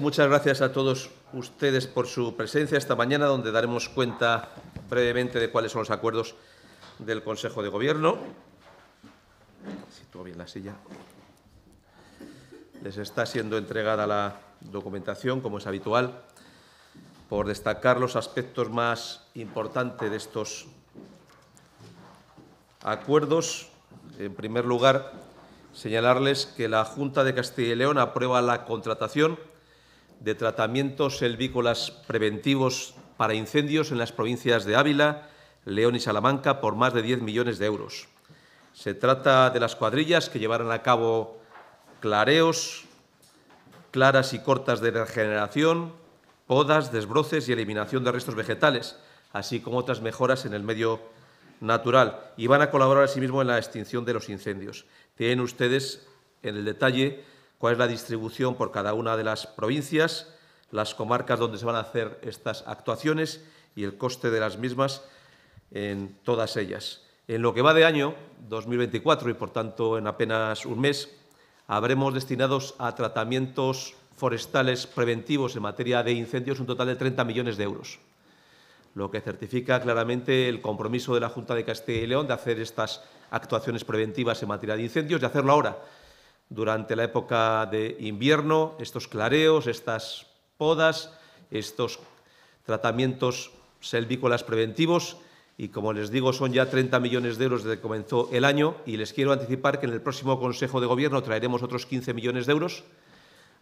muchas gracias a todos ustedes por su presencia esta mañana, donde daremos cuenta brevemente de cuáles son los acuerdos del Consejo de Gobierno. bien la silla. Les está siendo entregada la documentación, como es habitual, por destacar los aspectos más importantes de estos acuerdos. En primer lugar, señalarles que la Junta de Castilla y León aprueba la contratación de tratamientos selvícolas preventivos para incendios en las provincias de Ávila, León y Salamanca por más de 10 millones de euros. Se trata de las cuadrillas que llevarán a cabo clareos, claras y cortas de regeneración, podas, desbroces y eliminación de restos vegetales, así como otras mejoras en el medio natural. Y van a colaborar asimismo en la extinción de los incendios. Tienen ustedes en el detalle cuál es la distribución por cada una de las provincias, las comarcas donde se van a hacer estas actuaciones y el coste de las mismas en todas ellas. En lo que va de año 2024 y por tanto en apenas un mes, habremos destinados a tratamientos forestales preventivos en materia de incendios un total de 30 millones de euros, lo que certifica claramente el compromiso de la Junta de Castilla y León de hacer estas actuaciones preventivas en materia de incendios y hacerlo ahora, durante la época de invierno, estos clareos, estas podas, estos tratamientos selvícolas preventivos y como les digo son ya 30 millones de euros desde que comenzó el año y les quiero anticipar que en el próximo Consejo de Gobierno traeremos otros 15 millones de euros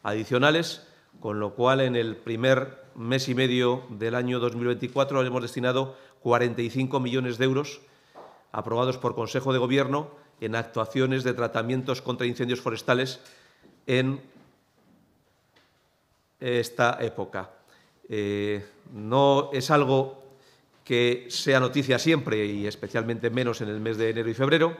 adicionales, con lo cual en el primer mes y medio del año 2024 hemos destinado 45 millones de euros aprobados por Consejo de Gobierno en actuaciones de tratamientos contra incendios forestales en esta época. Eh, no es algo que sea noticia siempre y especialmente menos en el mes de enero y febrero,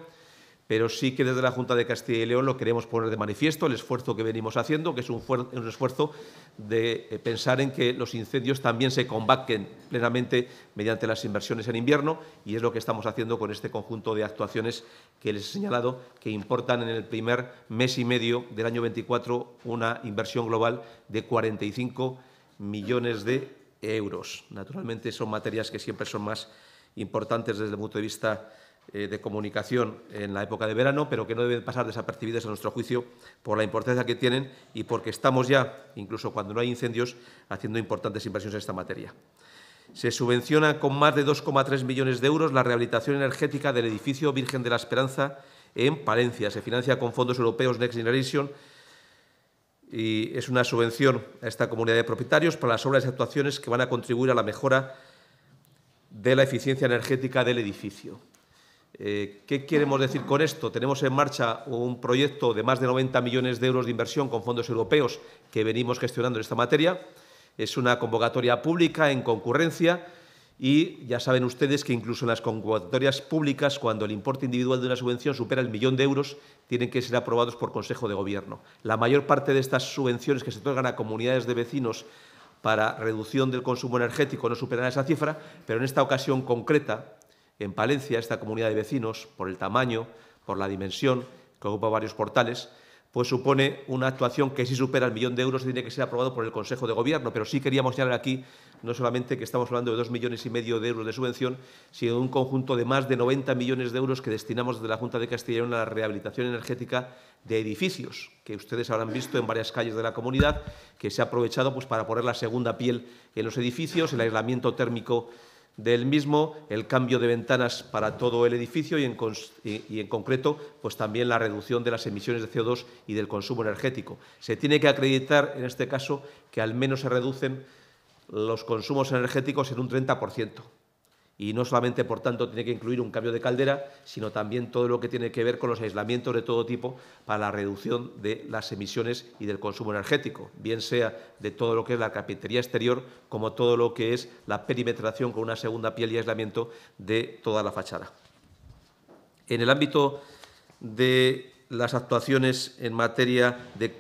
pero sí que desde la Junta de Castilla y León lo queremos poner de manifiesto, el esfuerzo que venimos haciendo, que es un, esfuerzo de eh, pensar en que los incendios también se combaten plenamente mediante las inversiones en invierno y es lo que estamos haciendo con este conjunto de actuaciones que les he señalado, que importan en el primer mes y medio del año 24 una inversión global de 45 millones de euros. Naturalmente son materias que siempre son más importantes desde el punto de vista eh, de comunicación en la época de verano, pero que no deben pasar desapercibidas a nuestro juicio por la importancia que tienen y porque estamos ya, incluso cuando no hay incendios, haciendo importantes inversiones en esta materia. Se subvenciona con más de 2,3 millones de euros la rehabilitación energética del edificio Virgen de la Esperanza en Palencia. Se financia con fondos europeos Next Generation y es una subvención a esta comunidad de propietarios para las obras y actuaciones que van a contribuir a la mejora de la eficiencia energética del edificio. Eh, ¿Qué queremos decir con esto? Tenemos en marcha un proyecto de más de 90 millones de euros de inversión con fondos europeos que venimos gestionando en esta materia. Es una convocatoria pública en concurrencia y ya saben ustedes que incluso en las convocatorias públicas, cuando el importe individual de una subvención supera el millón de euros, tienen que ser aprobados por Consejo de Gobierno. La mayor parte de estas subvenciones que se otorgan a comunidades de vecinos para reducción del consumo energético no superan esa cifra, pero en esta ocasión concreta, en Palencia, esta comunidad de vecinos, por el tamaño, por la dimensión, que ocupa varios portales, pues supone una actuación que si supera el millón de euros tiene que ser aprobado por el Consejo de Gobierno. Pero sí queríamos señalar aquí no solamente que estamos hablando de dos millones y medio de euros de subvención, sino de un conjunto de más de 90 millones de euros que destinamos desde la Junta de Castellón a la rehabilitación energética de edificios, que ustedes habrán visto en varias calles de la comunidad, que se ha aprovechado pues, para poner la segunda piel en los edificios, el aislamiento térmico del mismo, el cambio de ventanas para todo el edificio y en, concreto pues también la reducción de las emisiones de CO2 y del consumo energético. Se tiene que acreditar en este caso que al menos se reducen los consumos energéticos en un 30% y no solamente, por tanto, tiene que incluir un cambio de caldera, sino también todo lo que tiene que ver con los aislamientos de todo tipo para la reducción de las emisiones y del consumo energético, bien sea de todo lo que es la carpintería exterior como todo lo que es la perimetración con una segunda piel y aislamiento de toda la fachada. En el ámbito de las actuaciones en materia de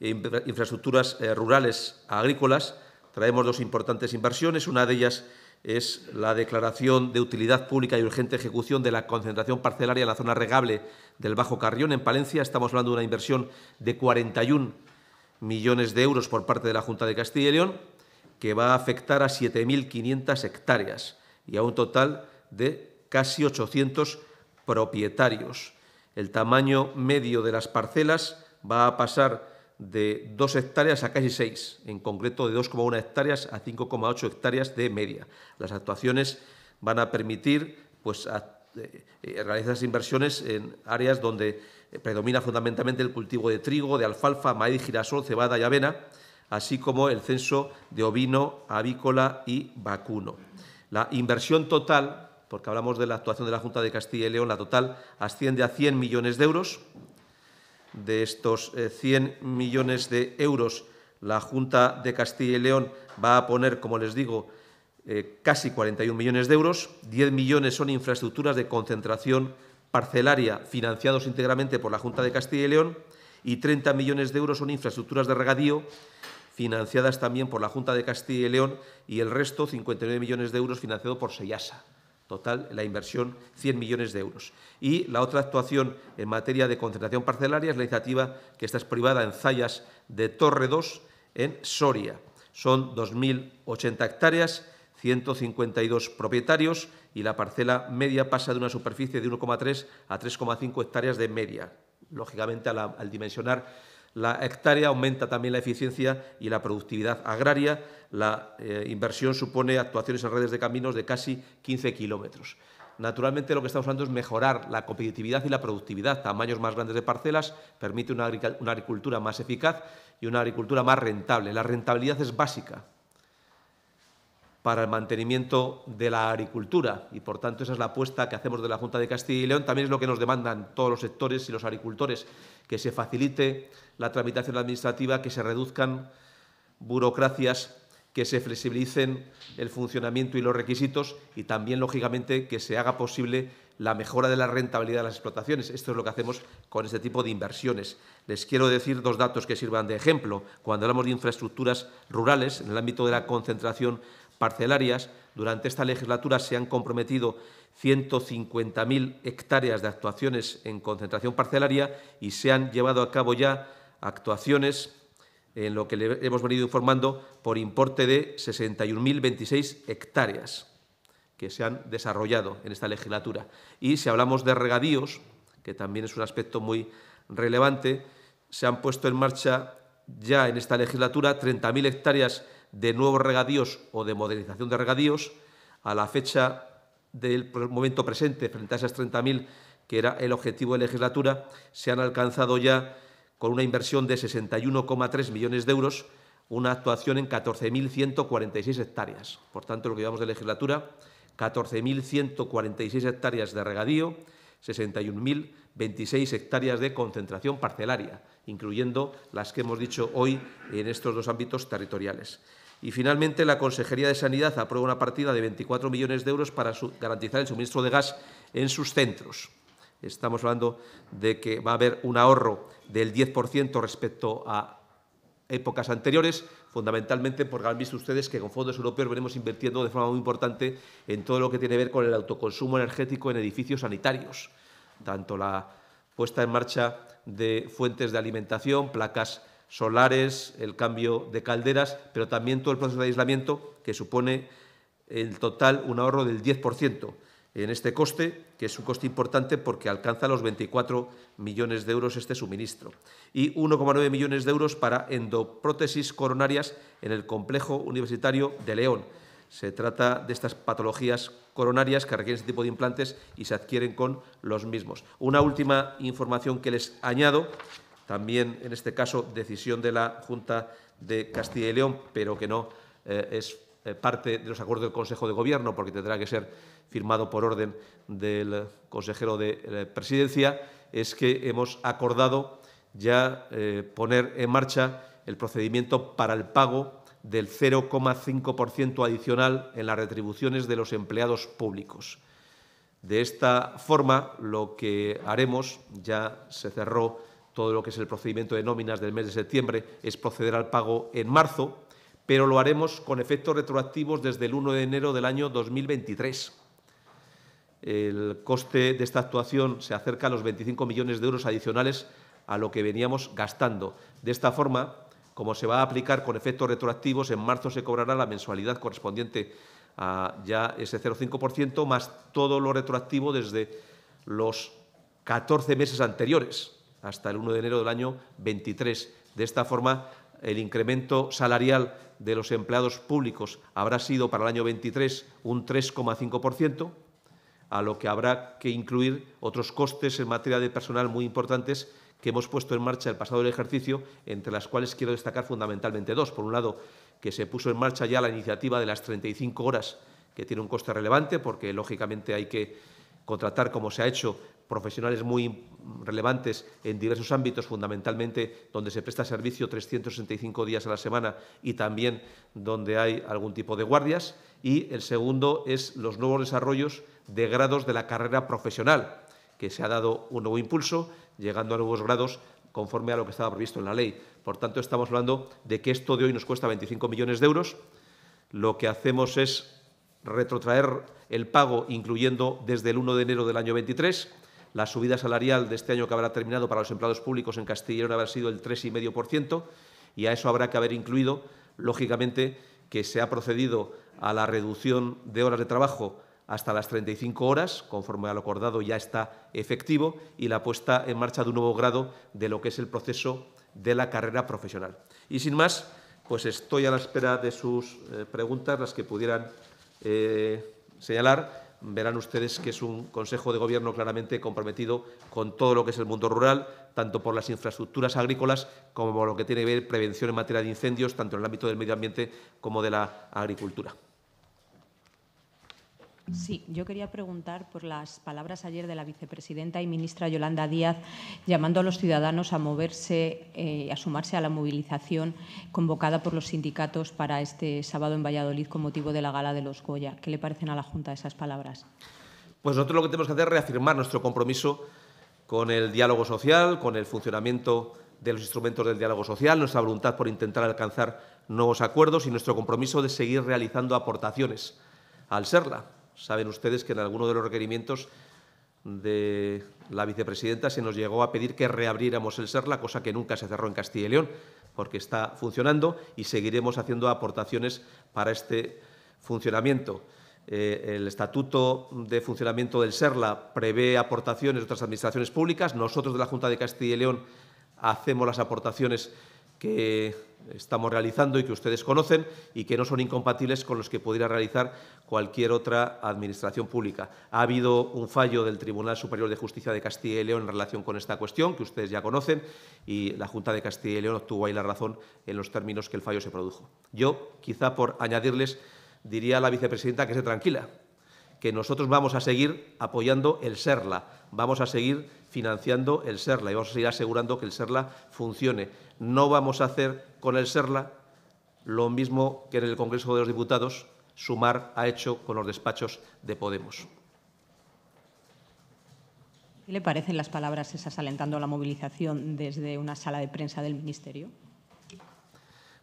infraestructuras eh, rurales agrícolas, traemos dos importantes inversiones, una de ellas es la declaración de utilidad pública y urgente ejecución de la concentración parcelaria en la zona regable del Bajo Carrión, en Palencia. Estamos hablando de una inversión de 41 millones de euros por parte de la Junta de Castilla y León, que va a afectar a 7.500 hectáreas y a un total de casi 800 propietarios. El tamaño medio de las parcelas va a pasar de dos hectáreas a casi seis... en concreto de 2,1 hectáreas a 5,8 hectáreas de media. Las actuaciones van a permitir pues, eh, eh, realizar inversiones en áreas donde eh, predomina fundamentalmente el cultivo de trigo, de alfalfa, maíz, girasol, cebada y avena, así como el censo de ovino, avícola y vacuno. La inversión total, porque hablamos de la actuación de la Junta de Castilla y León, la total asciende a 100 millones de euros de estos 100 eh, millones de euros, la Junta de Castilla y León va a poner, como les digo, eh, casi 41 millones de euros. 10 millones son infraestructuras de concentración parcelaria financiados íntegramente por la Junta de Castilla y León y 30 millones de euros son infraestructuras de regadío financiadas también por la Junta de Castilla y León y el resto, 59 millones de euros, financiado por Sellasa. Total, la inversión 100 millones de euros. Y la otra actuación en materia de concentración parcelaria es la iniciativa que está es privada en Zayas de Torre 2 en Soria. Son 2.080 hectáreas, 152 propietarios y la parcela media pasa de una superficie de 1,3 a 3,5 hectáreas de media. Lógicamente, al dimensionar la hectárea aumenta también la eficiencia y la productividad agraria. La eh, inversión supone actuaciones en redes de caminos de casi 15 kilómetros. Naturalmente, lo que estamos hablando es mejorar la competitividad y la productividad. Tamaños más grandes de parcelas permite una agricultura más eficaz y una agricultura más rentable. La rentabilidad es básica para el mantenimiento de la agricultura y, por tanto, esa es la apuesta que hacemos de la Junta de Castilla y León. También es lo que nos demandan todos los sectores y los agricultores, que se facilite la tramitación administrativa, que se reduzcan burocracias, que se flexibilicen el funcionamiento y los requisitos y también, lógicamente, que se haga posible la mejora de la rentabilidad de las explotaciones. Esto es lo que hacemos con este tipo de inversiones. Les quiero decir dos datos que sirvan de ejemplo. Cuando hablamos de infraestructuras rurales, en el ámbito de la concentración parcelarias, durante esta legislatura se han comprometido 150.000 hectáreas de actuaciones en concentración parcelaria y se han llevado a cabo ya actuaciones en lo que le hemos venido informando por importe de 61.026 hectáreas que se han desarrollado en esta legislatura. Y si hablamos de regadíos, que también es un aspecto muy relevante, se han puesto en marcha ya en esta legislatura 30.000 hectáreas de nuevos regadíos o de modernización de regadíos, a la fecha del momento presente, frente a esas 30.000 que era el objetivo de legislatura, se han alcanzado ya con una inversión de 61,3 millones de euros, una actuación en 14.146 hectáreas. Por tanto, lo que llevamos de legislatura, 14.146 hectáreas de regadío, 61.026 hectáreas de concentración parcelaria incluyendo las que hemos dicho hoy en estos dos ámbitos territoriales. Y finalmente, la Consejería de Sanidad aprueba una partida de 24 millones de euros para garantizar el suministro de gas en sus centros. Estamos hablando de que va a haber un ahorro del 10% respecto a épocas anteriores, fundamentalmente porque han visto ustedes que con fondos europeos venimos invirtiendo de forma muy importante en todo lo que tiene que ver con el autoconsumo energético en edificios sanitarios, tanto la puesta en marcha de fuentes de alimentación, placas solares, el cambio de calderas, pero también todo el proceso de aislamiento que supone en total un ahorro del 10% en este coste, que es un coste importante porque alcanza los 24 millones de euros este suministro, y 1,9 millones de euros para endoprótesis coronarias en el complejo universitario de León. Se trata de estas patologías coronarias que requieren este tipo de implantes y se adquieren con los mismos. Una última información que les añado, también en este caso decisión de la Junta de Castilla y León, pero que no eh, es eh, parte de los acuerdos del Consejo de Gobierno, porque tendrá que ser firmado por orden del consejero de eh, Presidencia, es que hemos acordado ya poner en marcha el procedimiento para el pago del 0,5% adicional en las retribuciones de los empleados públicos. De esta forma, lo que haremos, ya se cerró todo lo que es el procedimiento de nóminas del mes de septiembre, es proceder al pago en marzo, pero lo haremos con efectos retroactivos desde el 1 de enero del año 2023. El coste de esta actuación se acerca a los 25 millones de euros adicionales a lo que veníamos gastando. De esta forma, como se va a aplicar con efectos retroactivos, en marzo se cobrará la mensualidad correspondiente a ya ese 0,5% más todo lo retroactivo desde los 14 meses anteriores hasta el 1 de enero del año 23. De esta forma, el incremento salarial de los empleados públicos habrá sido para el año 23 un 3,5%, a lo que habrá que incluir otros costes en materia de personal muy importantes que hemos puesto en marcha el pasado ejercicio, entre las cuales quiero destacar fundamentalmente dos. Por un lado, que se puso en marcha ya la iniciativa de las 35 horas, que tiene un coste relevante, porque lógicamente hay que contratar, como se ha hecho, profesionales muy relevantes en diversos ámbitos, fundamentalmente donde se presta servicio 365 días a la semana y también donde hay algún tipo de guardias. Y el segundo es los nuevos desarrollos de grados de la carrera profesional, que se ha dado un nuevo impulso, llegando a nuevos grados conforme a lo que estaba previsto en la ley. Por tanto, estamos hablando de que esto de hoy nos cuesta 25 millones de euros. Lo que hacemos es retrotraer el pago, incluyendo desde el 1 de enero del año 23, la subida salarial de este año que habrá terminado para los empleados públicos en Castilla León... habrá sido el 3,5%, y a eso habrá que haber incluido, lógicamente, que se ha procedido a la reducción de horas de trabajo hasta las 35 horas, conforme a lo acordado ya está efectivo, y la puesta en marcha de un nuevo grado de lo que es el proceso de la carrera profesional. Y sin más, pues estoy a la espera de sus eh, preguntas, las que pudieran eh, señalar. Verán ustedes que es un Consejo de Gobierno claramente comprometido con todo lo que es el mundo rural, tanto por las infraestructuras agrícolas como por lo que tiene que ver prevención en materia de incendios, tanto en el ámbito del medio ambiente como de la agricultura. Sí, yo quería preguntar por las palabras ayer de la vicepresidenta y ministra Yolanda Díaz, llamando a los ciudadanos a moverse, eh, a sumarse a la movilización convocada por los sindicatos para este sábado en Valladolid con motivo de la gala de los Goya. ¿Qué le parecen a la Junta esas palabras? Pues nosotros lo que tenemos que hacer es reafirmar nuestro compromiso con el diálogo social, con el funcionamiento de los instrumentos del diálogo social, nuestra voluntad por intentar alcanzar nuevos acuerdos y nuestro compromiso de seguir realizando aportaciones al SERLA Saben ustedes que en alguno de los requerimientos de la vicepresidenta se nos llegó a pedir que reabriéramos el SERLA, cosa que nunca se cerró en Castilla y León, porque está funcionando y seguiremos haciendo aportaciones para este funcionamiento. Eh, el Estatuto de Funcionamiento del SERLA prevé aportaciones de otras administraciones públicas. Nosotros de la Junta de Castilla y León hacemos las aportaciones que estamos realizando y que ustedes conocen y que no son incompatibles con los que pudiera realizar cualquier otra administración pública. Ha habido un fallo del Tribunal Superior de Justicia de Castilla y León en relación con esta cuestión, que ustedes ya conocen, y la Junta de Castilla y León obtuvo ahí la razón en los términos que el fallo se produjo. Yo, quizá por añadirles, diría a la vicepresidenta que se tranquila, que nosotros vamos a seguir apoyando el SERLA, vamos a seguir financiando el SERLA y vamos a seguir asegurando que el SERLA funcione. No vamos a hacer con el SERLA lo mismo que en el Congreso de los Diputados Sumar ha hecho con los despachos de Podemos. ¿Qué le parecen las palabras esas alentando la movilización desde una sala de prensa del Ministerio?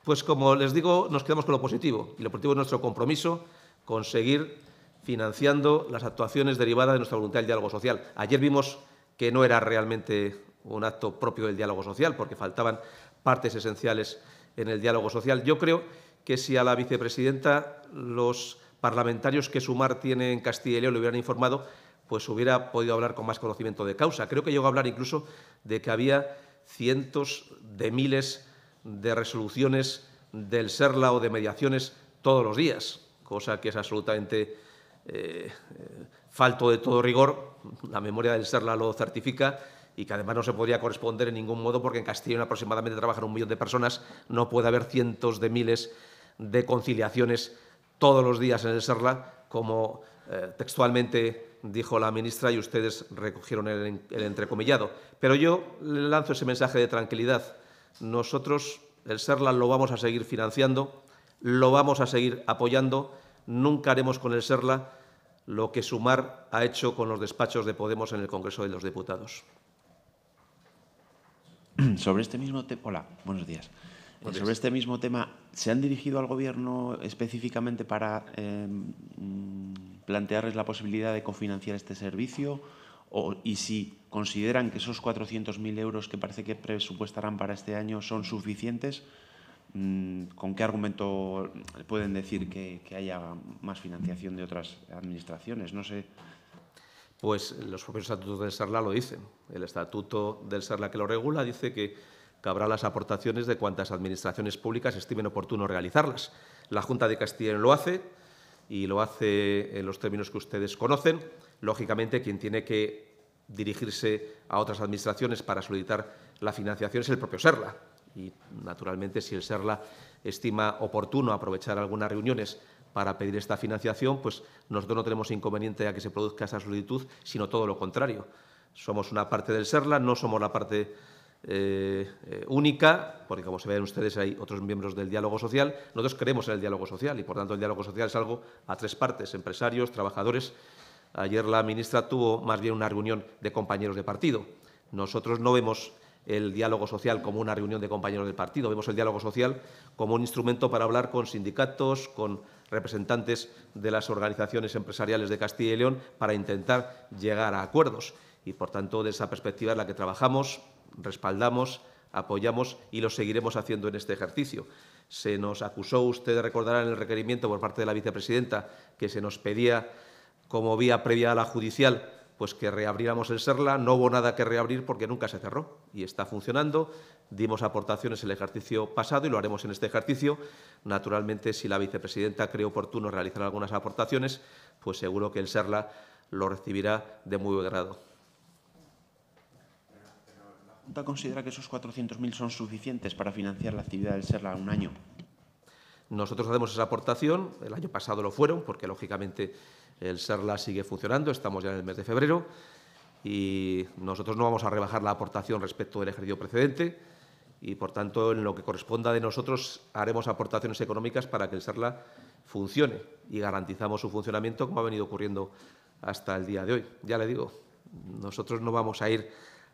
Pues como les digo, nos quedamos con lo positivo. Y lo positivo es nuestro compromiso, conseguir financiando las actuaciones derivadas de nuestra voluntad de diálogo social. Ayer vimos que no era realmente un acto propio del diálogo social, porque faltaban partes esenciales en el diálogo social. Yo creo que si a la vicepresidenta los parlamentarios que Sumar tiene en Castilla y León le hubieran informado, pues hubiera podido hablar con más conocimiento de causa. Creo que llegó a hablar incluso de que había cientos de miles de resoluciones del SERLA o de mediaciones todos los días, cosa que es absolutamente eh, eh, falto de todo rigor, la memoria del Serla lo certifica, y que además no se podría corresponder en ningún modo porque en Castellón aproximadamente trabajan un millón de personas, no puede haber cientos de miles de conciliaciones todos los días en el Serla, como eh, textualmente dijo la ministra y ustedes recogieron el, entrecomillado. Pero yo lanzo ese mensaje de tranquilidad. Nosotros el Serla lo vamos a seguir financiando, lo vamos a seguir apoyando, nunca haremos con el Serla lo que Sumar ha hecho con los despachos de Podemos en el Congreso de los Diputados. Sobre este mismo tema, hola, buenos eh, días. Sobre este mismo tema, ¿se han dirigido al Gobierno específicamente para em, plantearles la posibilidad de cofinanciar este servicio? y si consideran que esos 400.000 euros que parece que presupuestarán para este año son suficientes, Mm, ¿Con qué argumento pueden decir que, haya más financiación de otras administraciones? No sé. Pues los propios estatutos del SERLA lo dicen. El estatuto del SERLA que lo regula dice que cabrán las aportaciones de cuantas administraciones públicas estimen oportuno realizarlas. La Junta de Castilla lo hace y lo hace en los términos que ustedes conocen. Lógicamente, quien tiene que dirigirse a otras administraciones para solicitar la financiación es el propio SERLA y, naturalmente, si el SERLA estima oportuno aprovechar algunas reuniones para pedir esta financiación, pues nosotros no tenemos inconveniente a que se produzca esa solicitud, sino todo lo contrario. Somos una parte del SERLA, no somos la parte eh, única, porque como se ven ustedes hay otros miembros del diálogo social, nosotros creemos en el diálogo social y por tanto el diálogo social es algo a tres partes, empresarios, trabajadores. Ayer la ministra tuvo más bien una reunión de compañeros de partido. Nosotros no vemos el diálogo social como una reunión de compañeros del partido, vemos el diálogo social como un instrumento para hablar con sindicatos, con representantes de las organizaciones empresariales de Castilla y León, para intentar llegar a acuerdos. Y, por tanto, de esa perspectiva es la que trabajamos, respaldamos, apoyamos y lo seguiremos haciendo en este ejercicio. Se nos acusó, usted ustedes recordarán el requerimiento por parte de la vicepresidenta, que se nos pedía como vía previa a la judicial pues que reabriéramos el Serla. No hubo nada que reabrir porque nunca se cerró y está funcionando. Dimos aportaciones el ejercicio pasado y lo haremos en este ejercicio. Naturalmente, si la vicepresidenta cree oportuno realizar algunas aportaciones, pues seguro que el Serla lo recibirá de muy buen grado. ¿La Junta considera que esos 400.000 son suficientes para financiar la actividad del Serla un año? Nosotros hacemos esa aportación, el año pasado lo fueron, porque lógicamente el SERLA sigue funcionando, estamos ya en el mes de febrero, y nosotros no vamos a rebajar la aportación respecto del ejercicio precedente, y por tanto, en lo que corresponda de nosotros, haremos aportaciones económicas para que el SERLA funcione y garantizamos su funcionamiento, como ha venido ocurriendo hasta el día de hoy. Ya le digo, nosotros no vamos a ir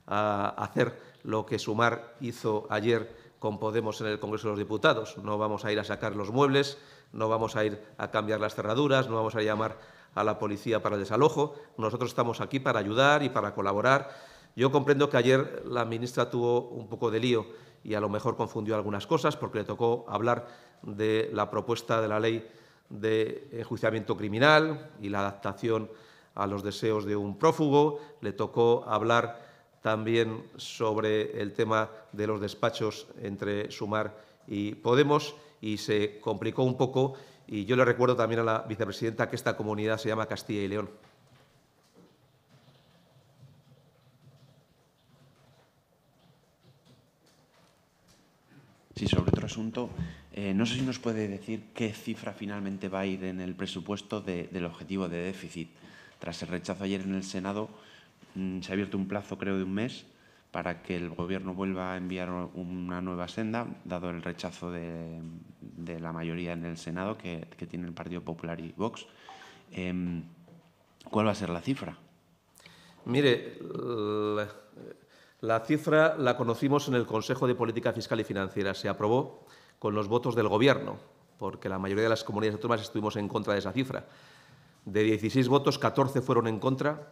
a hacer lo que Sumar hizo ayer con Podemos en el Congreso de los Diputados. No vamos a ir a sacar los muebles, no vamos a ir a cambiar las cerraduras, no vamos a llamar a la policía para el desalojo. Nosotros estamos aquí para ayudar y para colaborar. Yo comprendo que ayer la ministra tuvo un poco de lío y a lo mejor confundió algunas cosas porque le tocó hablar de la propuesta de la ley de enjuiciamiento criminal y la adaptación a los deseos de un prófugo, le tocó hablar también sobre el tema de los despachos entre Sumar y Podemos y se complicó un poco. Y yo le recuerdo también a la vicepresidenta que esta comunidad se llama Castilla y León. Sí, sobre otro asunto. Eh, no sé si nos puede decir qué cifra finalmente va a ir en el presupuesto del objetivo de déficit. Tras el rechazo ayer en el Senado, Mm, se ha abierto un plazo, creo, de un mes para que el Gobierno vuelva a enviar una nueva senda, dado el rechazo de, la mayoría en el Senado que, tiene el Partido Popular y Vox. Em, ¿Cuál va a ser la cifra? Mire, la, la, cifra la conocimos en el Consejo de Política Fiscal y Financiera. Se aprobó con los votos del Gobierno, porque la mayoría de las comunidades autónomas estuvimos en contra de esa cifra. De 16 votos, 14 fueron en contra,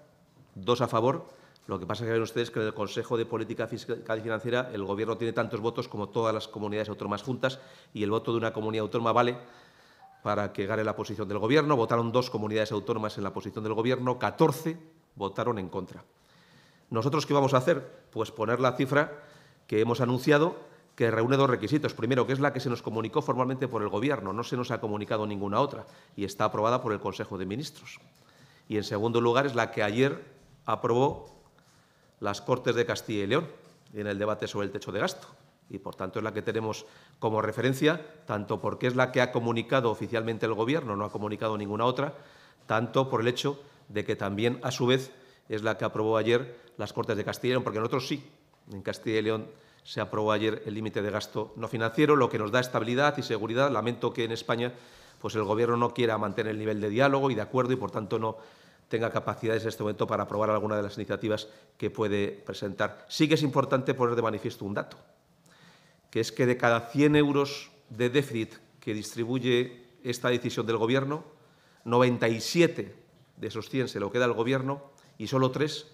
dos a favor. Lo que pasa es que ven ustedes que en el Consejo de Política Fiscal y Financiera el Gobierno tiene tantos votos como todas las comunidades autónomas juntas y el voto de una comunidad autónoma vale para que gane la posición del Gobierno. Votaron dos comunidades autónomas en la posición del Gobierno, 14 votaron en contra. ¿Nosotros qué vamos a hacer? Pues poner la cifra que hemos anunciado que reúne dos requisitos. Primero, que es la que se nos comunicó formalmente por el Gobierno, no se nos ha comunicado ninguna otra y está aprobada por el Consejo de Ministros. Y en segundo lugar, es la que ayer aprobó las Cortes de Castilla y León en el debate sobre el techo de gasto. Y, por tanto, es la que tenemos como referencia, tanto porque es la que ha comunicado oficialmente el Gobierno, no ha comunicado ninguna otra, tanto por el hecho de que también, a su vez, es la que aprobó ayer las Cortes de Castilla y León, porque nosotros sí, en Castilla y León se aprobó ayer el límite de gasto no financiero, lo que nos da estabilidad y seguridad. Lamento que en España pues el Gobierno no quiera mantener el nivel de diálogo y de acuerdo y, por tanto, no tenga capacidades en este momento para aprobar alguna de las iniciativas que puede presentar. Sí que es importante poner de manifiesto un dato, que es que de cada 100 euros de déficit que distribuye esta decisión del Gobierno, 97 de esos 100 se lo queda al Gobierno y solo 3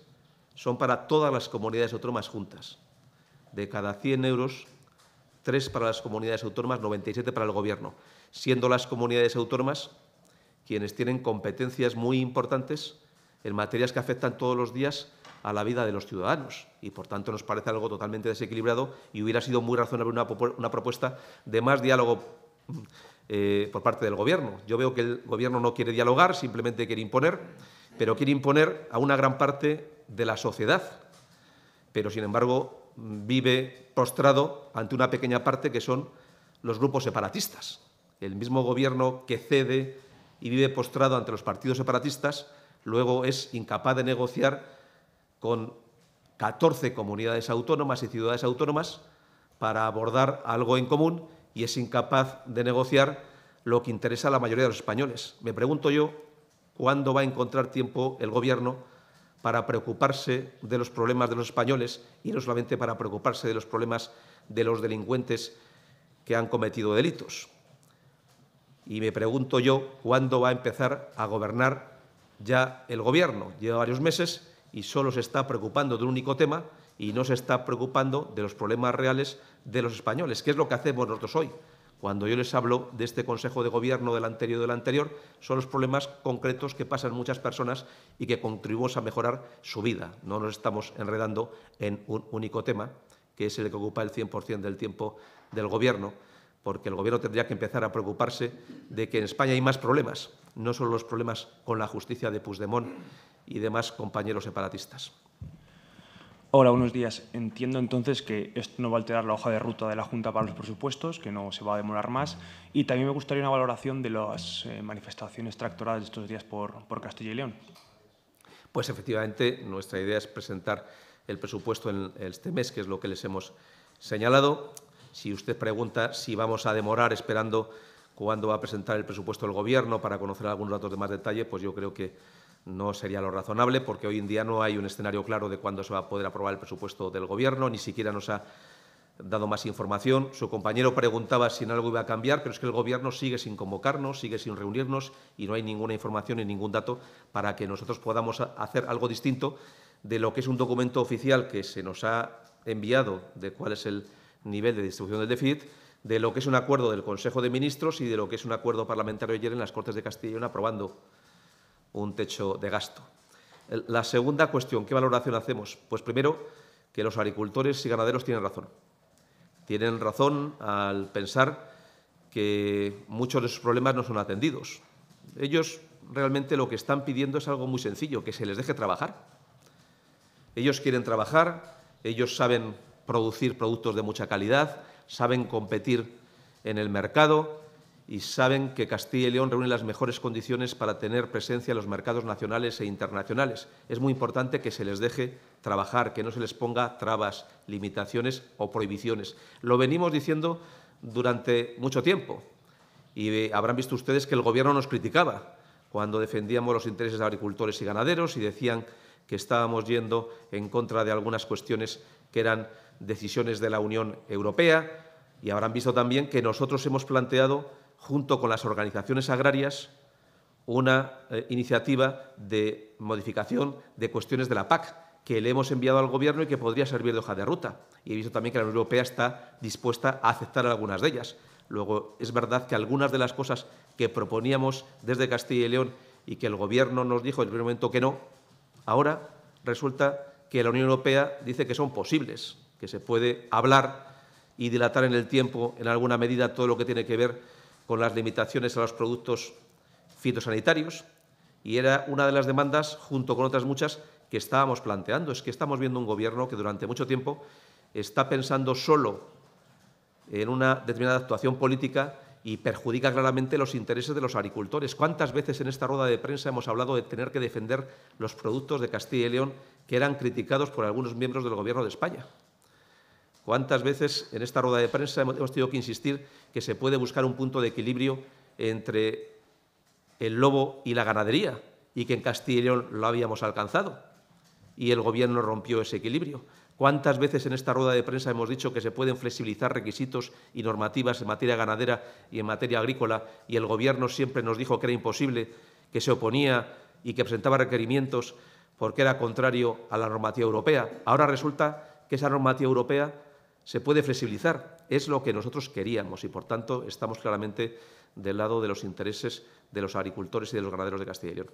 son para todas las comunidades autónomas juntas. De cada 100 euros, 3 para las comunidades autónomas, 97 para el Gobierno, siendo las comunidades autónomas quienes tienen competencias muy importantes en materias que afectan todos los días a la vida de los ciudadanos y, por tanto, nos parece algo totalmente desequilibrado y hubiera sido muy razonable una, propuesta de más diálogo mm, eh, por parte del Gobierno. Yo veo que el Gobierno no quiere dialogar, simplemente quiere imponer, pero quiere imponer a una gran parte de la sociedad. Pero, sin embargo, mm, vive postrado ante una pequeña parte que son los grupos separatistas. El mismo Gobierno que cede y vive postrado ante los partidos separatistas, luego es incapaz de negociar con 14 comunidades autónomas y ciudades autónomas para abordar algo en común y es incapaz de negociar lo que interesa a la mayoría de los españoles. Me pregunto yo cuándo va a encontrar tiempo el Gobierno para preocuparse de los problemas de los españoles y no solamente para preocuparse de los problemas de los delincuentes que han cometido delitos y me pregunto yo cuándo va a empezar a gobernar ya el Gobierno. Lleva varios meses y solo se está preocupando de un único tema y no se está preocupando de los problemas reales de los españoles, que es lo que hacemos nosotros hoy. Cuando yo les hablo de este Consejo de Gobierno del anterior y del anterior, son los problemas concretos que pasan muchas personas y que contribuimos a mejorar su vida. No nos estamos enredando en un único tema, que es el que ocupa el 100% del tiempo del Gobierno porque el Gobierno tendría que empezar a preocuparse de que en España hay más problemas, no solo los problemas con la justicia de Puigdemont y demás compañeros separatistas. Hola, buenos días. Entiendo entonces que esto no va a alterar la hoja de ruta de la Junta para los presupuestos, que no se va a demorar más. Y también me gustaría una valoración de las eh, manifestaciones tractoradas de estos días por, por Castilla y León. Pues efectivamente, nuestra idea es presentar el presupuesto en este mes, que es lo que les hemos señalado. Si usted pregunta si vamos a demorar esperando cuándo va a presentar el presupuesto el Gobierno para conocer algunos datos de más detalle, pues yo creo que no sería lo razonable, porque hoy en día no hay un escenario claro de cuándo se va a poder aprobar el presupuesto del Gobierno, ni siquiera nos ha dado más información. Su compañero preguntaba si en algo iba a cambiar, pero es que el Gobierno sigue sin convocarnos, sigue sin reunirnos y no hay ninguna información ni ningún dato para que nosotros podamos hacer algo distinto de lo que es un documento oficial que se nos ha enviado de cuál es el nivel de distribución del déficit de lo que es un acuerdo del Consejo de Ministros y de lo que es un acuerdo parlamentario ayer en las Cortes de León... aprobando un techo de gasto. La segunda cuestión, ¿qué valoración hacemos? Pues primero, que los agricultores y ganaderos tienen razón. Tienen razón al pensar que muchos de sus problemas no son atendidos. Ellos realmente lo que están pidiendo es algo muy sencillo, que se les deje trabajar. Ellos quieren trabajar, ellos saben producir productos de mucha calidad, saben competir en el mercado y saben que Castilla y León reúne las mejores condiciones para tener presencia en los mercados nacionales e internacionales. Es muy importante que se les deje trabajar, que no se les ponga trabas, limitaciones o prohibiciones. Lo venimos diciendo durante mucho tiempo y eh, habrán visto ustedes que el Gobierno nos criticaba cuando defendíamos los intereses de agricultores y ganaderos y decían que estábamos yendo en contra de algunas cuestiones que eran decisiones de la Unión Europea y habrán visto también que nosotros hemos planteado, junto con las organizaciones agrarias, una eh, iniciativa de modificación de cuestiones de la PAC que le hemos enviado al Gobierno y que podría servir de hoja de ruta. Y he visto también que la Unión Europea está dispuesta a aceptar algunas de ellas. Luego, es verdad que algunas de las cosas que proponíamos desde Castilla y León y que el Gobierno nos dijo en el primer momento que no, ahora resulta que la Unión Europea dice que son posibles que se puede hablar y dilatar en el tiempo en alguna medida todo lo que tiene que ver con las limitaciones a los productos fitosanitarios. Y era una de las demandas, junto con otras muchas, que estábamos planteando. Es que estamos viendo un gobierno que durante mucho tiempo está pensando solo en una determinada actuación política y perjudica claramente los intereses de los agricultores. ¿Cuántas veces en esta rueda de prensa hemos hablado de tener que defender los productos de Castilla y León que eran criticados por algunos miembros del Gobierno de España? ¿Cuántas veces en esta rueda de prensa hemos tenido que insistir que se puede buscar un punto de equilibrio entre el lobo y la ganadería? Y que en Castilla lo habíamos alcanzado. Y el Gobierno rompió ese equilibrio. ¿Cuántas veces en esta rueda de prensa hemos dicho que se pueden flexibilizar requisitos y normativas en materia ganadera y en materia agrícola y el Gobierno siempre nos dijo que era imposible, que se oponía y que presentaba requerimientos porque era contrario a la normativa europea? Ahora resulta que esa normativa europea se puede flexibilizar. Es lo que nosotros queríamos y, por tanto, estamos claramente del lado de los intereses de los agricultores y de los ganaderos de Castilla y León.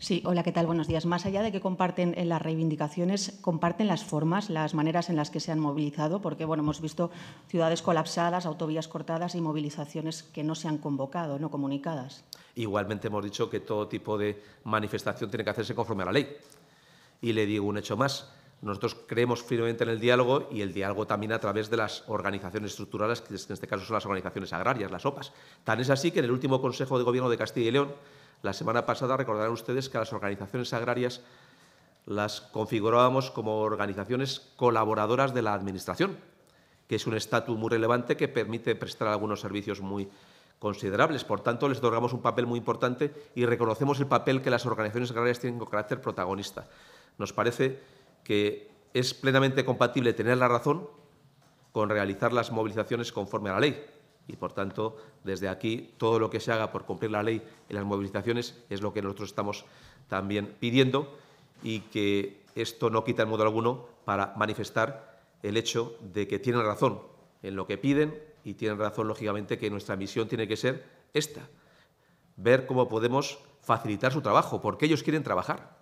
Sí, hola, ¿qué tal? Buenos días. Más allá de que comparten eh, las reivindicaciones, comparten las formas, las maneras en las que se han movilizado, porque bueno, hemos visto ciudades colapsadas, autovías cortadas y movilizaciones que no se han convocado, no comunicadas. Igualmente hemos dicho que todo tipo de manifestación tiene que hacerse conforme a la ley. Y le digo un hecho más nosotros creemos firmemente en el diálogo y el diálogo también a través de las organizaciones estructurales, que en este caso son las organizaciones agrarias, las OPAs. Tan es así que en el último Consejo de Gobierno de Castilla y León, la semana pasada recordarán ustedes que las organizaciones agrarias las configurábamos como organizaciones colaboradoras de la Administración, que es un estatus muy relevante que permite prestar algunos servicios muy considerables. Por tanto, les otorgamos un papel muy importante y reconocemos el papel que las organizaciones agrarias tienen con carácter protagonista. Nos parece que es plenamente compatible tener la razón con realizar las movilizaciones conforme a la ley. Y, por tanto, desde aquí, todo lo que se haga por cumplir la ley en las movilizaciones es lo que nosotros estamos también pidiendo y que esto no quita en modo alguno para manifestar el hecho de que tienen razón en lo que piden y tienen razón, lógicamente, que nuestra misión tiene que ser esta, ver cómo podemos facilitar su trabajo, porque ellos quieren trabajar.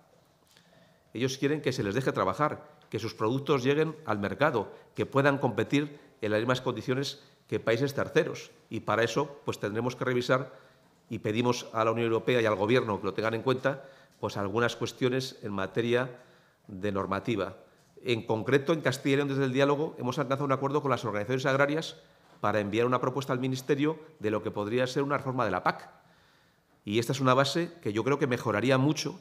Ellos quieren que se les deje trabajar, que sus productos lleguen al mercado, que puedan competir en las mismas condiciones que países terceros. Y para eso, pues tendremos que revisar y pedimos a la Unión Europea y al Gobierno que lo tengan en cuenta, pues algunas cuestiones en materia de normativa. En concreto, en Castilla y León, desde el diálogo, hemos alcanzado un acuerdo con las organizaciones agrarias para enviar una propuesta al Ministerio de lo que podría ser una reforma de la PAC. Y esta es una base que yo creo que mejoraría mucho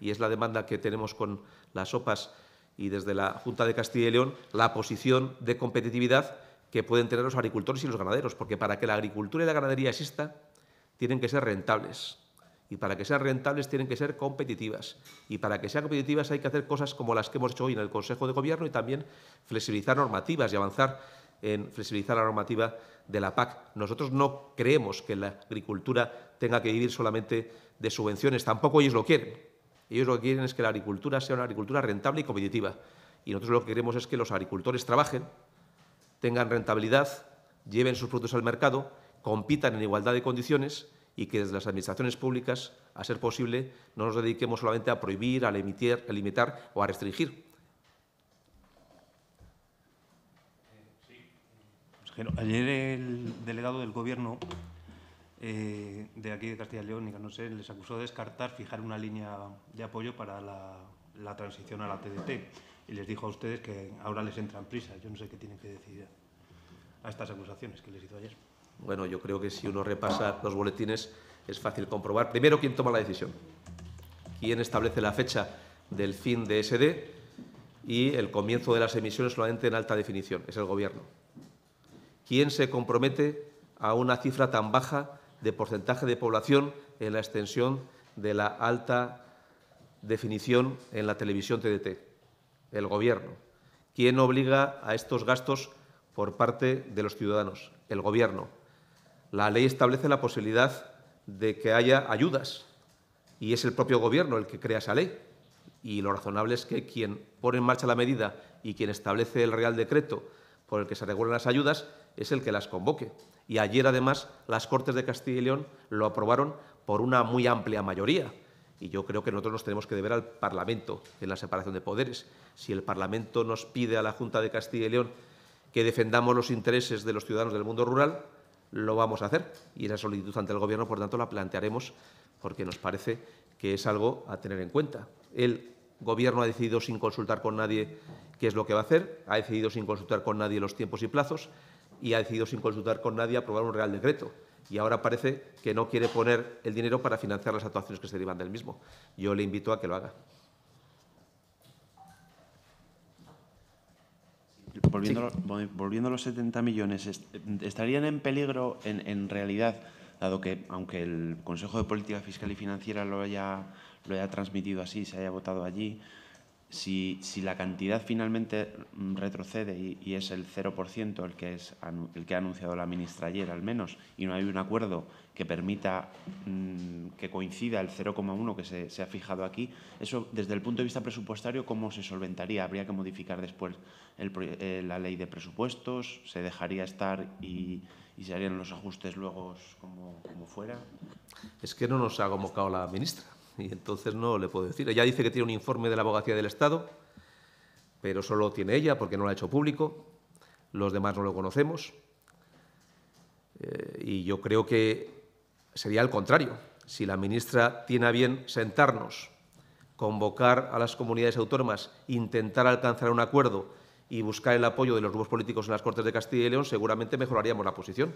y es la demanda que tenemos con las OPAs y desde la Junta de Castilla y León, la posición de competitividad que pueden tener los agricultores y los ganaderos, porque para que la agricultura y la ganadería exista, tienen que ser rentables. Y para que sean rentables tienen que ser competitivas. Y para que sean competitivas hay que hacer cosas como las que hemos hecho hoy en el Consejo de Gobierno y también flexibilizar normativas y avanzar en flexibilizar la normativa de la PAC. Nosotros no creemos que la agricultura tenga que vivir solamente de subvenciones, tampoco ellos lo quieren. Ellos lo que quieren es que la agricultura sea una agricultura rentable y competitiva. Y nosotros lo que queremos es que los agricultores trabajen, tengan rentabilidad, lleven sus productos al mercado, compitan en igualdad de condiciones y que desde las administraciones públicas, a ser posible, no nos dediquemos solamente a prohibir, a limitar, a limitar o a restringir. Pues ayer el delegado del Gobierno eh, de aquí de Castilla y León, no sé, les acusó de descartar fijar una línea de apoyo para la, la transición a la TDT y les dijo a ustedes que ahora les entran prisa... Yo no sé qué tienen que decidir a estas acusaciones que les hizo ayer. Bueno, yo creo que si uno repasa los boletines es fácil comprobar primero quién toma la decisión, quién establece la fecha del fin de SD y el comienzo de las emisiones solamente en alta definición, es el Gobierno. ¿Quién se compromete a una cifra tan baja de porcentaje de población en la extensión de la alta definición en la televisión TDT, el Gobierno. ¿Quién obliga a estos gastos por parte de los ciudadanos? El Gobierno. La ley establece la posibilidad de que haya ayudas y es el propio Gobierno el que crea esa ley. Y lo razonable es que quien pone en marcha la medida y quien establece el Real Decreto por el que se regulan las ayudas es el que las convoque y ayer además las Cortes de Castilla y León lo aprobaron por una muy amplia mayoría. Y yo creo que nosotros nos tenemos que deber al Parlamento en la separación de poderes. Si el Parlamento nos pide a la Junta de Castilla y León que defendamos los intereses de los ciudadanos del mundo rural, lo vamos a hacer. Y esa solicitud ante el Gobierno, por tanto, la plantearemos porque nos parece que es algo a tener en cuenta. El Gobierno ha decidido sin consultar con nadie qué es lo que va a hacer, ha decidido sin consultar con nadie los tiempos y plazos y ha decidido sin consultar con nadie aprobar un Real Decreto. Y ahora parece que no quiere poner el dinero para financiar las actuaciones que se derivan del mismo. Yo le invito a que lo haga. Volviendo, a los 70 millones, ¿estarían en peligro en, realidad, dado que aunque el Consejo de Política Fiscal y Financiera lo haya, lo haya transmitido así, se haya votado allí, si, la cantidad finalmente retrocede y, es el 0% el que, es, el que ha anunciado la ministra ayer, al menos, y no hay un acuerdo que permita mm, que coincida el 0,1 que se, ha fijado aquí, eso desde el punto de vista presupuestario, ¿cómo se solventaría? ¿Habría que modificar después eh, la ley de presupuestos? ¿Se dejaría estar y, se harían los ajustes luego como, como fuera? Es que no nos ha convocado la ministra. y entonces no le puedo decir. Ella dice que tiene un informe de la abogacía del Estado, pero solo tiene ella porque no lo ha hecho público, los demás no lo conocemos. Eh, y yo creo que sería al contrario. Si la ministra tiene a bien sentarnos, convocar a las comunidades autónomas, intentar alcanzar un acuerdo y buscar el apoyo de los grupos políticos en las Cortes de Castilla y León, seguramente mejoraríamos la posición.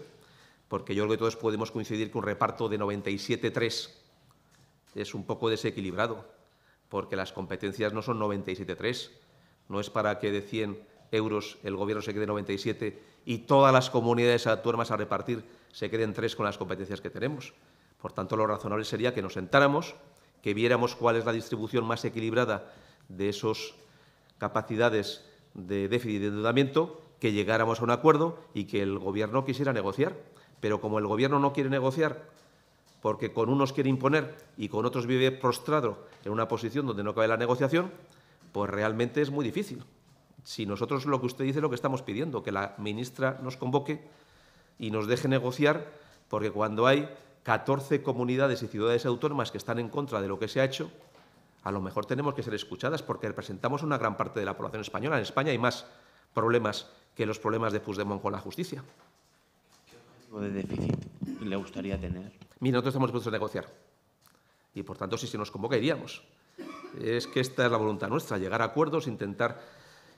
Porque yo creo que todos podemos coincidir que un reparto de 97-3 es un poco desequilibrado, porque las competencias no son 97.3. No es para que de 100 euros el Gobierno se quede 97 y todas las comunidades autónomas a repartir se queden tres con las competencias que tenemos. Por tanto, lo razonable sería que nos sentáramos, que viéramos cuál es la distribución más equilibrada de esas capacidades de déficit y de endeudamiento, que llegáramos a un acuerdo y que el Gobierno quisiera negociar. Pero como el Gobierno no quiere negociar porque con unos quiere imponer y con otros vive prostrado en una posición donde no cabe la negociación, pues realmente es muy difícil. Si nosotros lo que usted dice es lo que estamos pidiendo, que la ministra nos convoque y nos deje negociar, porque cuando hay 14 comunidades y ciudades autónomas que están en contra de lo que se ha hecho, a lo mejor tenemos que ser escuchadas porque representamos una gran parte de la población española. En España hay más problemas que los problemas de Puigdemont con la justicia. ¿Qué objetivo de déficit le gustaría tener? mira, nosotros estamos dispuestos a negociar. Y por tanto, si se nos convoca, iríamos. Es que esta es la voluntad nuestra, llegar a acuerdos, intentar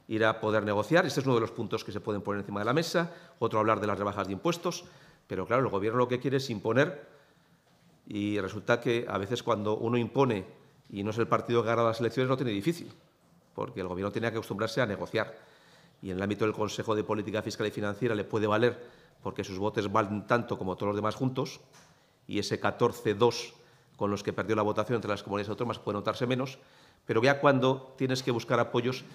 ir a poder negociar. Este es uno de los puntos que se pueden poner encima de la mesa. Otro, hablar de las rebajas de impuestos. Pero claro, el Gobierno lo que quiere es imponer y resulta que a veces cuando uno impone y no es el partido que gana las elecciones no tiene difícil, porque el Gobierno tiene que acostumbrarse a negociar. Y en el ámbito del Consejo de Política Fiscal y Financiera le puede valer porque sus votos valen tanto como todos los demás juntos, y ese 14-2 con los que perdió la votación entre las comunidades autónomas puede notarse menos, pero ya cuando tienes que buscar apoyos,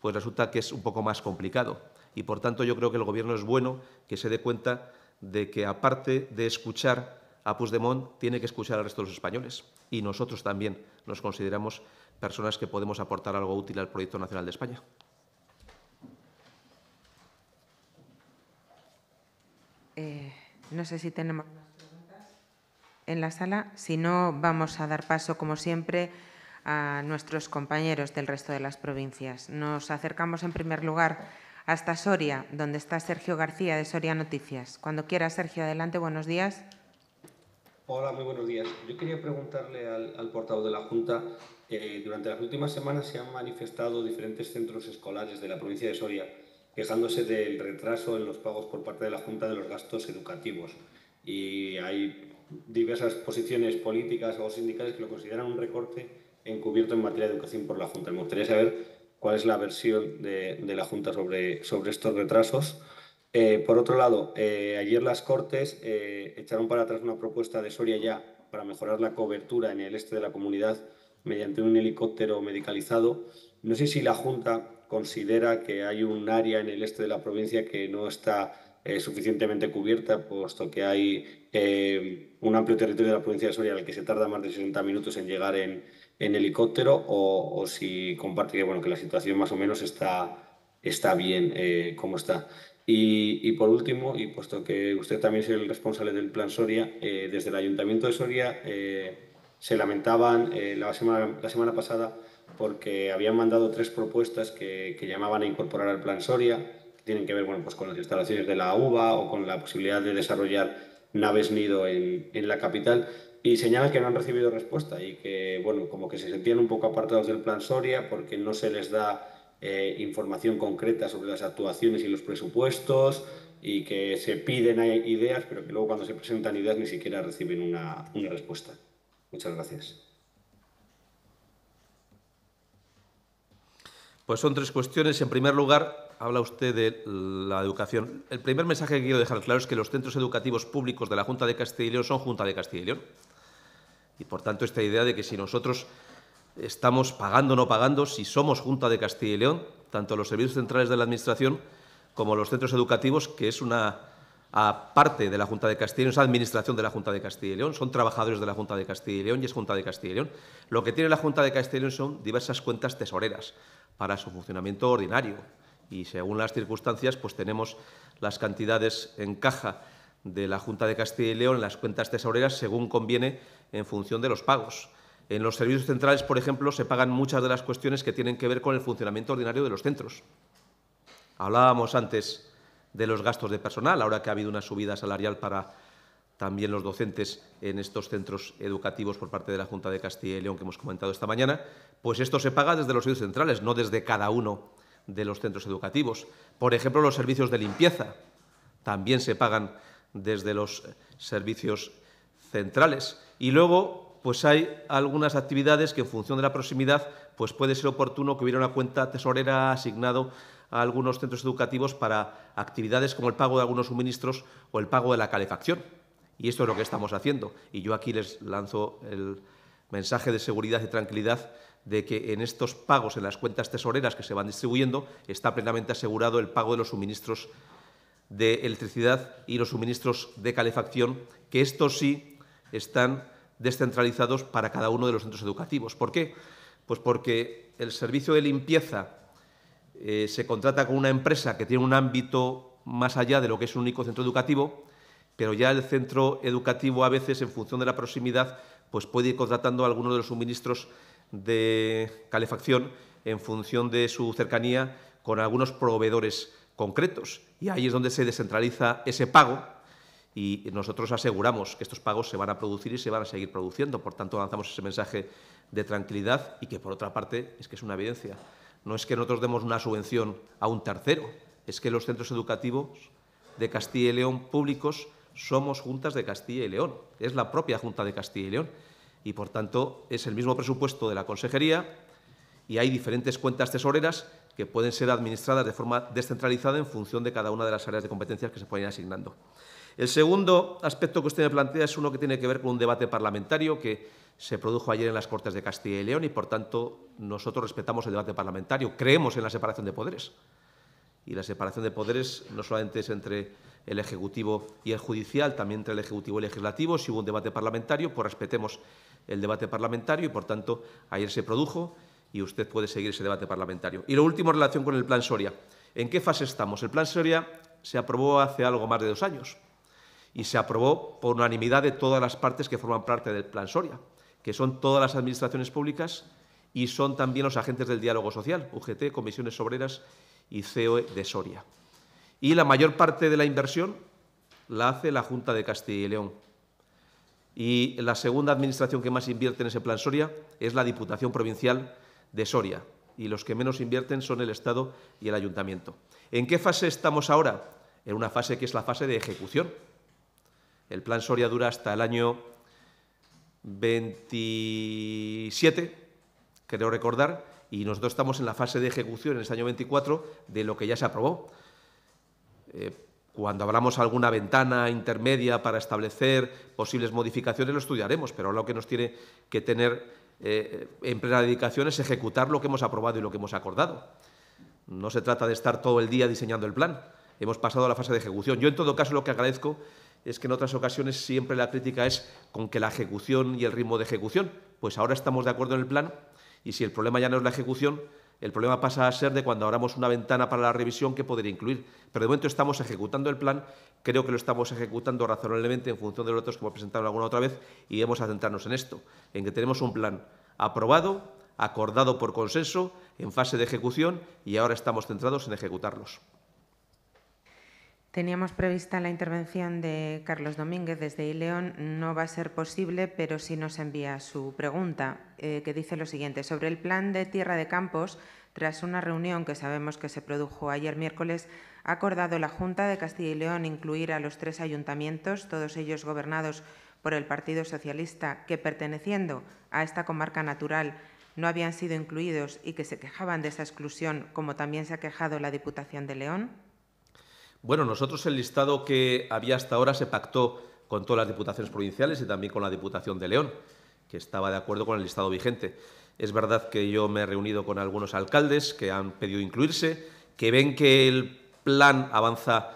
pues resulta que es un poco más complicado. Y por tanto yo creo que el Gobierno es bueno que se dé cuenta de que aparte de escuchar a Puigdemont, tiene que escuchar al resto de los españoles. Y nosotros también nos consideramos personas que podemos aportar algo útil al proyecto nacional de España. Eh, no sé si tenemos en la sala. Si no, vamos a dar paso, como siempre, a nuestros compañeros del resto de las provincias. Nos acercamos, en primer lugar, hasta Soria, donde está Sergio García, de Soria Noticias. Cuando quiera, Sergio, adelante. Buenos días. Hola, muy buenos días. Yo quería preguntarle al, portavoz de la Junta. Eh, durante las últimas semanas se han manifestado diferentes centros escolares de la provincia de Soria quejándose del retraso en los pagos por parte de la Junta de los gastos educativos. Y hay diversas posiciones políticas o sindicales que lo consideran un recorte encubierto en materia de educación por la Junta. Me gustaría saber cuál es la versión de, la Junta sobre, estos retrasos. Eh, por otro lado, eh, ayer las Cortes eh, echaron para atrás una propuesta de Soria ya para mejorar la cobertura en el este de la comunidad mediante un helicóptero medicalizado. No sé si la Junta considera que hay un área en el este de la provincia que no está suficientemente cubierta, puesto que hay eh, un amplio territorio de la provincia de Soria al que se tarda más de 60 minutos en llegar en, helicóptero o, si comparte que, bueno, que la situación más o menos está, está bien eh, como está. Y, por último, y puesto que usted también es el responsable del Plan Soria, eh, desde el Ayuntamiento de Soria se lamentaban la, semana, la semana pasada porque habían mandado tres propuestas que, llamaban a incorporar al Plan Soria, que tienen que ver bueno, pues con las instalaciones de la UVA o con la posibilidad de desarrollar naves nido en, en la capital y señalan que no han recibido respuesta y que, bueno, como que se sentían un poco apartados del plan Soria porque no se les da eh, información concreta sobre las actuaciones y los presupuestos y que se piden ideas, pero que luego cuando se presentan ideas ni siquiera reciben una, una respuesta. Muchas gracias. Pues son tres cuestiones. En primer lugar, habla usted de la educación. El primer mensaje que quiero dejar claro es que los centros educativos públicos de la Junta de Castilla y León son Junta de Castilla y León. Y por tanto, esta idea de que si nosotros estamos pagando o no pagando, si somos Junta de Castilla y León, tanto los servicios centrales de la Administración como los centros educativos, que es una parte de la Junta de Castilla y León, es administración de la Junta de Castilla y León, son trabajadores de la Junta de Castilla y León y es Junta de Castilla y León. Lo que tiene la Junta de Castilla y León son diversas cuentas tesoreras para su funcionamiento ordinario y según las circunstancias pues tenemos las cantidades en caja de la Junta de Castilla y León en las cuentas tesoreras según conviene en función de los pagos. En los servicios centrales, por ejemplo, se pagan muchas de las cuestiones que tienen que ver con el funcionamiento ordinario de los centros. Hablábamos antes de los gastos de personal, ahora que ha habido una subida salarial para también los docentes en estos centros educativos por parte de la Junta de Castilla y León que hemos comentado esta mañana, pues esto se paga desde los servicios centrales, no desde cada uno de los centros educativos. Por ejemplo, los servicios de limpieza también se pagan desde los servicios centrales. Y luego, pues hay algunas actividades que en función de la proximidad, pues puede ser oportuno que hubiera una cuenta tesorera asignado a algunos centros educativos para actividades como el pago de algunos suministros o el pago de la calefacción. Y esto es lo que estamos haciendo. Y yo aquí les lanzo el, mensaje de seguridad y tranquilidad de que en estos pagos en las cuentas tesoreras que se van distribuyendo está plenamente asegurado el pago de los suministros de electricidad y los suministros de calefacción, que estos sí están descentralizados para cada uno de los centros educativos. ¿Por qué? Pues porque el servicio de limpieza eh, se contrata con una empresa que tiene un ámbito más allá de lo que es un único centro educativo, pero ya el centro educativo a veces, en función de la proximidad, pues puede ir contratando alguno de los suministros de calefacción en función de su cercanía con algunos proveedores concretos. Y ahí es donde se descentraliza ese pago y nosotros aseguramos que estos pagos se van a producir y se van a seguir produciendo. Por tanto, lanzamos ese mensaje de tranquilidad y que, por otra parte, es que es una evidencia. No es que nosotros demos una subvención a un tercero, es que los centros educativos de Castilla y León públicos somos juntas de Castilla y León, es la propia Junta de Castilla y León. Y, por tanto, es el mismo presupuesto de la Consejería y hay diferentes cuentas tesoreras que pueden ser administradas de forma descentralizada en función de cada una de las áreas de competencias que se pueden asignando. El segundo aspecto que usted me plantea es uno que tiene que ver con un debate parlamentario que se produjo ayer en las Cortes de Castilla y León y, por tanto, nosotros respetamos el debate parlamentario, creemos en la separación de poderes y la separación de poderes no solamente es entre el Ejecutivo y el Judicial, también entre el Ejecutivo y el Legislativo. Si hubo un debate parlamentario, pues respetemos el debate parlamentario y, por tanto, ayer se produjo y usted puede seguir ese debate parlamentario. Y lo último en relación con el Plan Soria. ¿En qué fase estamos? El Plan Soria se aprobó hace algo más de dos años y se aprobó por unanimidad de todas las partes que forman parte del Plan Soria, que son todas las administraciones públicas y son también los agentes del diálogo social, UGT, comisiones obreras y e de Soria. Y la mayor parte de la inversión la hace la Junta de Castilla y León. Y la segunda administración que más invierte en ese plan Soria es la Diputación Provincial de Soria. Y los que menos invierten son el Estado y el Ayuntamiento. ¿En qué fase estamos ahora? En una fase que es la fase de ejecución. El plan Soria dura hasta el año 27, creo recordar, y nosotros estamos en la fase de ejecución en este año 24 de lo que ya se aprobó. Eh, cuando abramos alguna ventana intermedia para establecer posibles modificaciones lo estudiaremos, pero lo que nos tiene que tener eh, en plena dedicación es ejecutar lo que hemos aprobado y lo que hemos acordado. No se trata de estar todo el día diseñando el plan. Hemos pasado a la fase de ejecución. Yo, en todo caso, lo que agradezco es que en otras ocasiones siempre la crítica es con que la ejecución y el ritmo de ejecución. Pues ahora estamos de acuerdo en el plan, y si el problema ya no es la ejecución, el problema pasa a ser de cuando abramos una ventana para la revisión que podría incluir. Pero de momento estamos ejecutando el plan, creo que lo estamos ejecutando razonablemente en función de los datos que hemos presentado alguna otra vez y debemos centrarnos en esto, en que tenemos un plan aprobado, acordado por consenso, en fase de ejecución y ahora estamos centrados en ejecutarlos. Teníamos prevista la intervención de Carlos Domínguez desde Ileón. No va a ser posible, pero sí nos envía su pregunta, eh, que dice lo siguiente. Sobre el plan de tierra de campos, tras una reunión que sabemos que se produjo ayer miércoles, ha acordado la Junta de Castilla y León incluir a los tres ayuntamientos, todos ellos gobernados por el Partido Socialista, que perteneciendo a esta comarca natural no habían sido incluidos y que se quejaban de esa exclusión, como también se ha quejado la Diputación de León. Bueno, nosotros el listado que había hasta ahora se pactó con todas las diputaciones provinciales y también con la Diputación de León, que estaba de acuerdo con el listado vigente. Es verdad que yo me he reunido con algunos alcaldes que han pedido incluirse, que ven que el plan avanza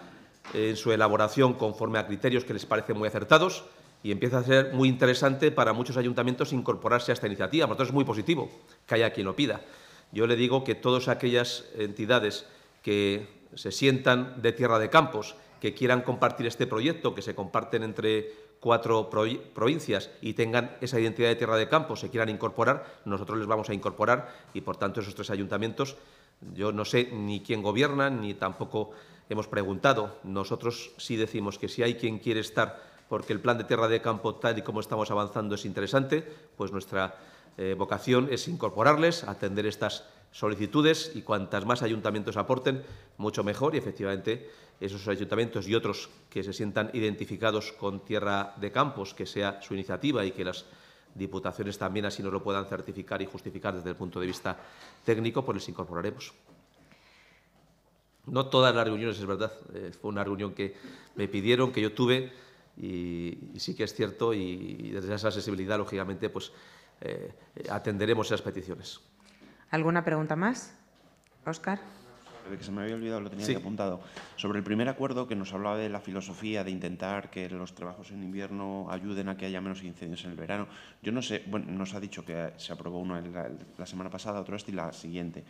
eh, en su elaboración conforme a criterios que les parecen muy acertados y empieza a ser muy interesante para muchos ayuntamientos incorporarse a esta iniciativa. Por tanto, es muy positivo que haya quien lo pida. Yo le digo que todas aquellas entidades que se sientan de tierra de campos, que quieran compartir este proyecto, que se comparten entre cuatro provincias y tengan esa identidad de tierra de campos, se quieran incorporar, nosotros les vamos a incorporar y, por tanto, esos tres ayuntamientos, yo no sé ni quién gobierna, ni tampoco hemos preguntado. Nosotros sí decimos que si hay quien quiere estar porque el plan de tierra de campo, tal y como estamos avanzando, es interesante, pues nuestra eh, vocación es incorporarles, atender estas solicitudes y cuantas más ayuntamientos aporten, mucho mejor y efectivamente esos ayuntamientos y otros que se sientan identificados con tierra de campos, que sea su iniciativa y que las diputaciones también así nos lo puedan certificar y justificar desde el punto de vista técnico, pues les incorporaremos. No todas las reuniones, es verdad. Eh, fue una reunión que me pidieron, que yo tuve, y, sí que es cierto, y, desde esa sensibilidad, lógicamente, pues eh, atenderemos esas peticiones. ¿Alguna pregunta más? Óscar se me había olvidado, lo tenía apuntado. Sobre el primer acuerdo que nos hablaba de la filosofía de intentar que los trabajos en invierno ayuden a que haya menos incendios en el verano. Yo no sé, bueno, nos ha dicho que se aprobó uno la, semana pasada, otro este y la siguiente.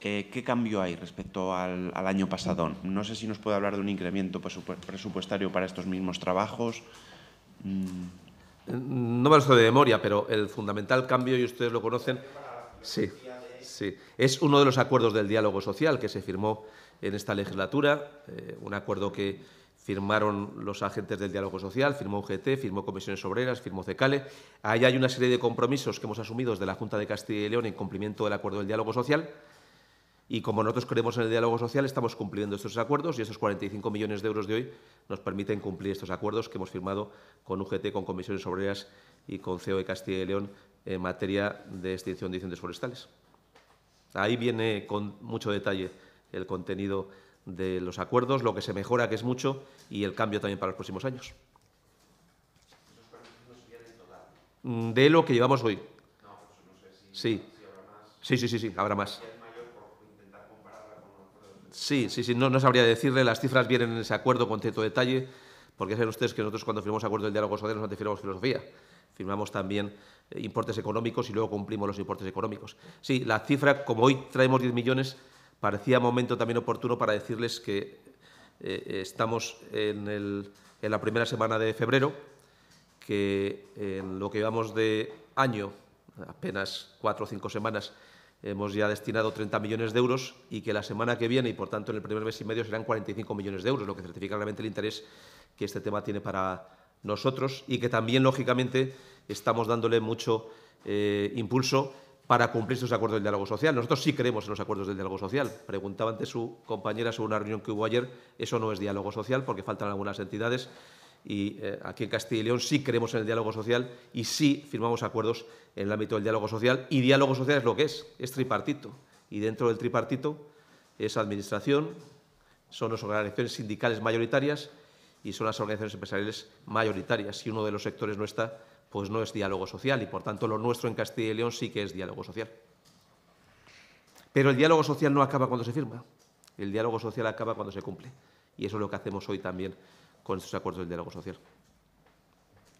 Eh, ¿Qué cambio hay respecto al, año pasado? No sé si nos puede hablar de un incremento presupuestario para estos mismos trabajos. Mm. No me lo de memoria, pero el fundamental cambio, y ustedes lo conocen, sí. Sí, es uno de los acuerdos del diálogo social que se firmó en esta legislatura, eh, un acuerdo que firmaron los agentes del diálogo social, firmó UGT, firmó Comisiones Obreras, firmó CECALE. Ahí hay una serie de compromisos que hemos asumido desde la Junta de Castilla y León en cumplimiento del acuerdo del diálogo social. Y como nosotros creemos en el diálogo social, estamos cumpliendo estos acuerdos y esos 45 millones de euros de hoy nos permiten cumplir estos acuerdos que hemos firmado con UGT, con Comisiones Obreras y con CEO de Castilla y León en materia de extinción de incendios forestales. Ahí viene con mucho detalle el contenido de los acuerdos, lo que se mejora, que es mucho, y el cambio también para los próximos años. Mm, de lo que llevamos hoy. Sí. Sí, sí, sí, sí, habrá más. Sí, sí, sí, no, sabría decirle, las cifras vienen en ese acuerdo con cierto detalle, porque saben ustedes que nosotros cuando firmamos acuerdo del diálogo social no firmamos filosofía, firmamos también importes económicos y luego cumplimos los importes económicos. Sí, la cifra, como hoy traemos 10 millones, parecía momento también oportuno para decirles que eh, estamos en, en, la primera semana de febrero, que en lo que llevamos de año, apenas cuatro o cinco semanas, hemos ya destinado 30 millones de euros y que la semana que viene, y por tanto en el primer mes y medio, serán 45 millones de euros, lo que certifica realmente el interés que este tema tiene para nosotros y que también, lógicamente, estamos dándole mucho eh, impulso para cumplir sus acuerdos del diálogo social. Nosotros sí creemos en los acuerdos del diálogo social. Preguntaba ante su compañera sobre una reunión que hubo ayer. Eso no es diálogo social porque faltan algunas entidades y eh, aquí en Castilla y León sí creemos en el diálogo social y sí firmamos acuerdos en el ámbito del diálogo social. Y diálogo social es lo que es, es tripartito. Y dentro del tripartito es administración, son las organizaciones sindicales mayoritarias y son las organizaciones empresariales mayoritarias. Si uno de los sectores no está, pues no es diálogo social y por tanto lo nuestro en Castilla y León sí que es diálogo social. Pero el diálogo social no acaba cuando se firma, el diálogo social acaba cuando se cumple y eso es lo que hacemos hoy también con estos acuerdos del diálogo social.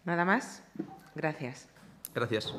Nada más. Gracias. Gracias.